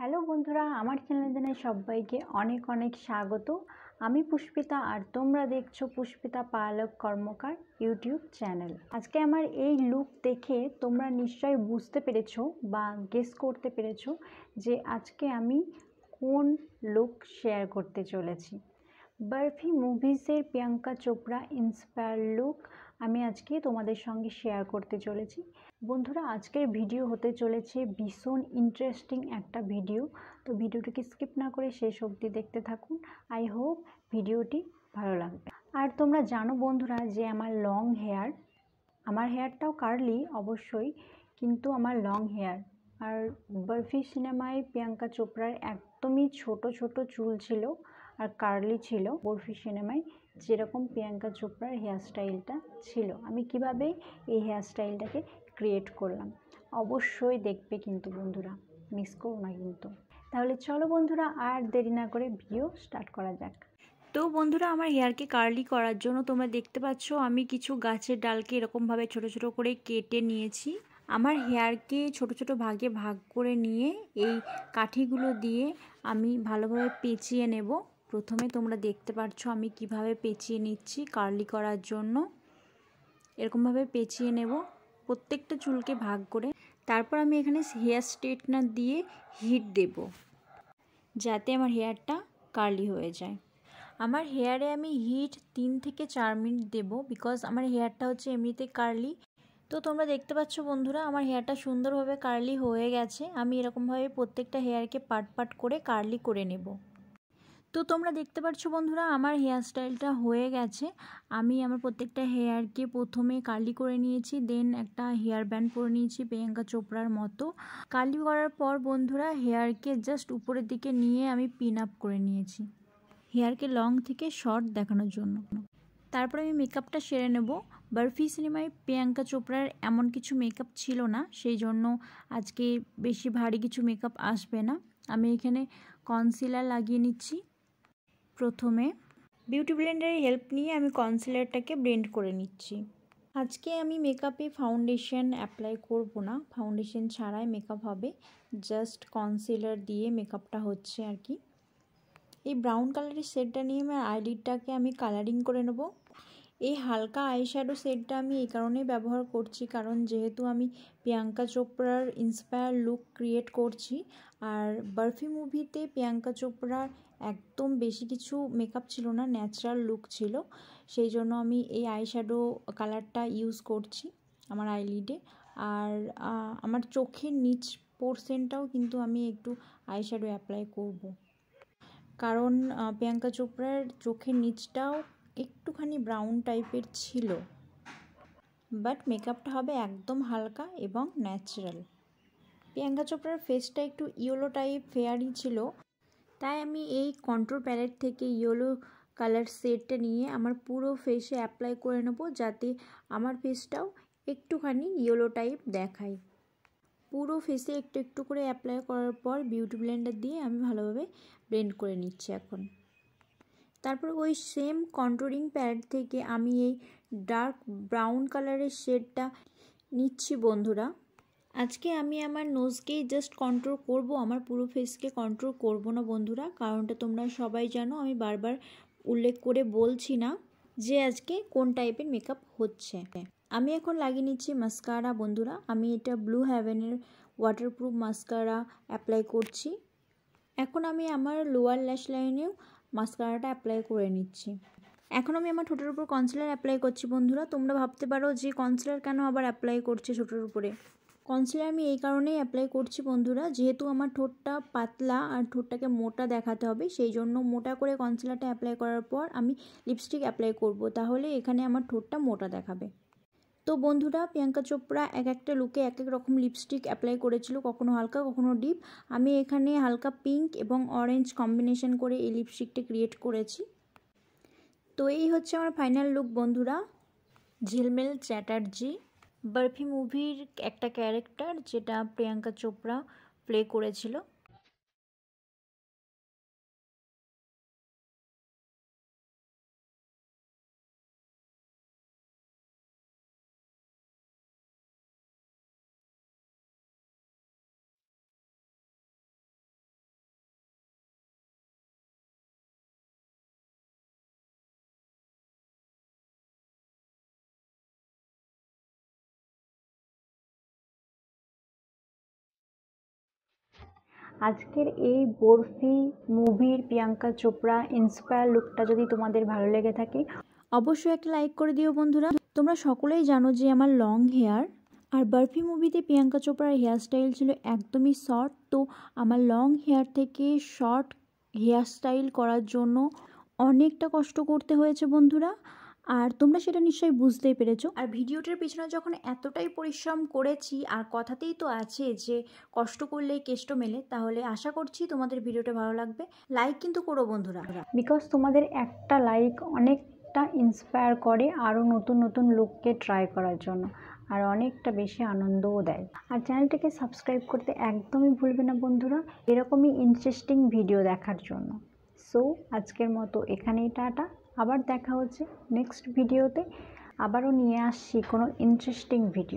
Hello বন্ধুরা আমার channel জানাই সবাইকে অনেক অনেক স্বাগত আমি পুষ্পিতা আর তোমরা দেখছো পুষ্পিতা পালক কর্মকার ইউটিউব চ্যানেল আজকে আমার এই লুক দেখে তোমরা নিশ্চয়ই বুঝতে পেরেছো বা গেস করতে পেরেছো যে আজকে আমি কোন লুক শেয়ার করতে চলেছি বার্ফি মুভিজের প্রিয়াঙ্কা চোপড়া ইন্সপায়ার লুক আমি আজকে তোমাদের সঙ্গে শেয়ার করতে চলেছি বন্ধুরা আজকের ভিডিও হতে চলেছে ভীষণ ইন্টারেস্টিং একটা ভিডিও তো ভিডিওটিকে স্কিপ না করে শেষ অবধি দেখতে থাকুন আই হোপ ভিডিওটি ভালো লাগবে আর তোমরা জানো বন্ধুরা যে আমার লং হেয়ার আমার হেয়ারটাও কার্লি অবশ্যই কিন্তু আমার লং হেয়ার আর বরফি সিনেমায় প্রিয়াঙ্কা চোপড়ার একদমই ছোট ছোট চুল ছিল আর কার্লি ছিল বরফি সিনেমায় যেরকম প্রিয়াঙ্কা চোপড়ার হেয়ারস্টাইলটা ছিল আমি কিভাবে এই হেয়ারস্টাইলটাকে ক্রিয়েট করলাম অবশ্যই দেখবে কিন্তু বন্ধুরা মিস করো না কিন্তু তাহলে চলো বন্ধুরা আর দেরি না করে ভিডিও স্টার্ট করা যাক তো বন্ধুরা আমার হেয়ারকে কার্লি করার জন্য তোমরা দেখতে পাচ্ছ আমি কিছু গাছের ডালকে এরকমভাবে ছোট ছোট করে কেটে নিয়েছি আমার হেয়ারকে ছোট ছোট ভাগে ভাগ করে নিয়ে এই কাঠিগুলো দিয়ে আমি ভালোভাবে পেঁচিয়ে নেব প্রথমে তোমরা দেখতে পারছো আমি কিভাবে পেঁচিয়ে নিচ্ছি কার্লি করার জন্য এরকমভাবে পেঁচিয়ে নেব প্রত্যেকটা চুলকে ভাগ করে তারপর আমি এখানে হেয়ার স্ট্রেটনার দিয়ে হিট দেব যাতে আমার হেয়ারটা কার্লি হয়ে যায় আমার হেয়ারে আমি হিট তিন থেকে চার মিনিট দেব বিকজ আমার হেয়ারটা হচ্ছে এমনিতে কার্লি তো তোমরা দেখতে পাচ্ছ বন্ধুরা আমার হেয়ারটা সুন্দরভাবে কার্লি হয়ে গেছে আমি এরকমভাবে প্রত্যেকটা হেয়ারকে পাট পাট করে কার্লি করে নেবো তো তোমরা দেখতে পাচ্ছ বন্ধুরা আমার হেয়ার স্টাইলটা হয়ে গেছে আমি আমার প্রত্যেকটা হেয়ারকে প্রথমে কার্লি করে নিয়েছি দেন একটা হেয়ার ব্যান্ড পরে নিয়েছি প্রিয়াঙ্কা চোপড়ার মতো কার্লি করার পর বন্ধুরা হেয়ারকে জাস্ট উপরের দিকে নিয়ে আমি পিন আপ করে নিয়েছি হেয়ারকে লং থেকে শর্ট দেখানোর জন্য তারপরে আমি মেকআপটা সেরে নেব বার্ফি সিনেমায় প্রিয়াঙ্কা চোপড়ার এমন কিছু মেকআপ ছিল না সেই জন্য আজকে বেশি ভারী কিছু মেকআপ আসবে না আমি এখানে কনসিলার লাগিয়ে নিচ্ছি প্রথমে বিউটি ব্লেন্ডারের হেল্প নিয়ে আমি কনসিলারটাকে ব্লেন্ড করে নিচ্ছি আজকে আমি মেকআপে ফাউন্ডেশন অ্যাপ্লাই করব না ফাউন্ডেশন ছাড়াই মেকআপ হবে জাস্ট কনসিলার দিয়ে মেকআপটা হচ্ছে আর কি এই ব্রাউন কালারের শেডটা নিয়ে আমার আইলিডটাকে আমি কালারিং করে নেব এই হালকা আইশ্যাডো শেডটা আমি এই কারণেই ব্যবহার করছি কারণ যেহেতু আমি প্রিয়াঙ্কা চোপড়ার ইন্সপায়ার লুক ক্রিয়েট করছি আর বার্ফি মুভিতে প্রিয়াঙ্কা চোপড়ার একদম বেশি কিছু মেকআপ ছিল না ন্যাচারাল লুক ছিল সেই জন্য আমি এই আইশ্যাডো কালারটা ইউজ করছি আমার আইলিডে আর আমার চোখের নিচ পোর্সেনটাও কিন্তু আমি একটু আইশ্যাডো অ্যাপ্লাই করব। কারণ প্রিয়াঙ্কা চোপড়ার চোখের নিচটাও একটুখানি ব্রাউন টাইপের ছিল বাট মেকআপটা হবে একদম হালকা এবং ন্যাচারাল প্রিয়াঙ্কা চোপড়ার ফেসটা একটু ইয়েলো টাইপ ফেয়ারই ছিল তাই আমি এই কন্ট্রোল প্যালেট থেকে ইয়েলো কালার শেডটা নিয়ে আমার পুরো ফেসে অ্যাপ্লাই করে নেব যাতে আমার ফেসটাও একটুখানি ইয়েলো টাইপ দেখায় পুরো ফেসে একটু একটু করে অ্যাপ্লাই করার পর বিউটি ব্লেন্ডার দিয়ে আমি ভালোভাবে ব্লেন্ড করে নিচ্ছি এখন তারপর ওই সেম কন্ট্রোলিং প্যাড থেকে আমি এই ডার্ক ব্রাউন কালারের শেডটা নিচ্ছি বন্ধুরা আজকে আমি আমার নোজকেই জাস্ট কন্ট্রোল করব আমার পুরো ফেসকে কন্ট্রোল করব না বন্ধুরা কারণটা তোমরা সবাই জানো আমি বারবার উল্লেখ করে বলছি না যে আজকে কোন টাইপের মেকআপ হচ্ছে আমি এখন লাগিয়ে নিচ্ছি মাস্কারা বন্ধুরা আমি এটা ব্লু হ্যাভেনের ওয়াটারপ্রুফ মাস্কারা অ্যাপ্লাই করছি এখন আমি আমার লোয়ার ল্যাশ লাইনেও মাস্কারাটা অ্যাপ্লাই করে নিচ্ছি এখন আমি আমার ঠোঁটের উপর কনসিলার অ্যাপ্লাই করছি বন্ধুরা তোমরা ভাবতে পারো যে কনসিলার কেন আবার অ্যাপ্লাই করছে ছোটোর উপরে কনসিলার আমি এই কারণেই অ্যাপ্লাই করছি বন্ধুরা যেহেতু আমার ঠোঁটটা পাতলা আর ঠোঁটটাকে মোটা দেখাতে হবে সেই জন্য মোটা করে কনসিলারটা অ্যাপ্লাই করার পর আমি লিপস্টিক অ্যাপ্লাই করব তাহলে এখানে আমার ঠোঁটটা মোটা দেখাবে তো বন্ধুরা প্রিয়াঙ্কা চোপড়া এক একটা লুকে এক এক রকম লিপস্টিক অ্যাপ্লাই করেছিল কখনো হালকা কখনো ডিপ আমি এখানে হালকা পিঙ্ক এবং অরেঞ্জ কম্বিনেশন করে এই লিপস্টিকটা ক্রিয়েট করেছি তো এই হচ্ছে আমার ফাইনাল লুক বন্ধুরা ঝিলমিল চ্যাটার্জি বরফি মুভির একটা ক্যারেক্টার যেটা প্রিয়াঙ্কা চোপড়া প্লে করেছিল আজকের এই বরফি মুভির প্রিয়াঙ্কা চোপড়া ইন্সপায়ার লুকটা যদি তোমাদের ভালো লেগে থাকে অবশ্যই একটা লাইক করে দিও বন্ধুরা তোমরা সকলেই জানো যে আমার লং হেয়ার আর বরফি মুভিতে প্রিয়াঙ্কা চোপড়ার হেয়ারস্টাইল ছিল একদমই শর্ট তো আমার লং হেয়ার থেকে শর্ট হেয়ারস্টাইল করার জন্য অনেকটা কষ্ট করতে হয়েছে বন্ধুরা আর তোমরা সেটা নিশ্চয়ই বুঝতেই পেরেছো আর ভিডিওটার পিছনে যখন এতটাই পরিশ্রম করেছি আর কথাতেই তো আছে যে কষ্ট করলেই কেষ্ট মেলে তাহলে আশা করছি তোমাদের ভিডিওটা ভালো লাগবে লাইক কিন্তু করো বন্ধুরা বিকজ তোমাদের একটা লাইক অনেকটা ইন্সপায়ার করে আরও নতুন নতুন লোককে ট্রাই করার জন্য আর অনেকটা বেশি আনন্দও দেয় আর চ্যানেলটাকে সাবস্ক্রাইব করতে একদমই ভুলবে না বন্ধুরা এরকমই ইন্টারেস্টিং ভিডিও দেখার জন্য সো আজকের মতো এখানেই টাটা আবার দেখা হচ্ছে নেক্সট ভিডিওতে আবারও নিয়ে আসছি কোনো ইন্টারেস্টিং ভিডিও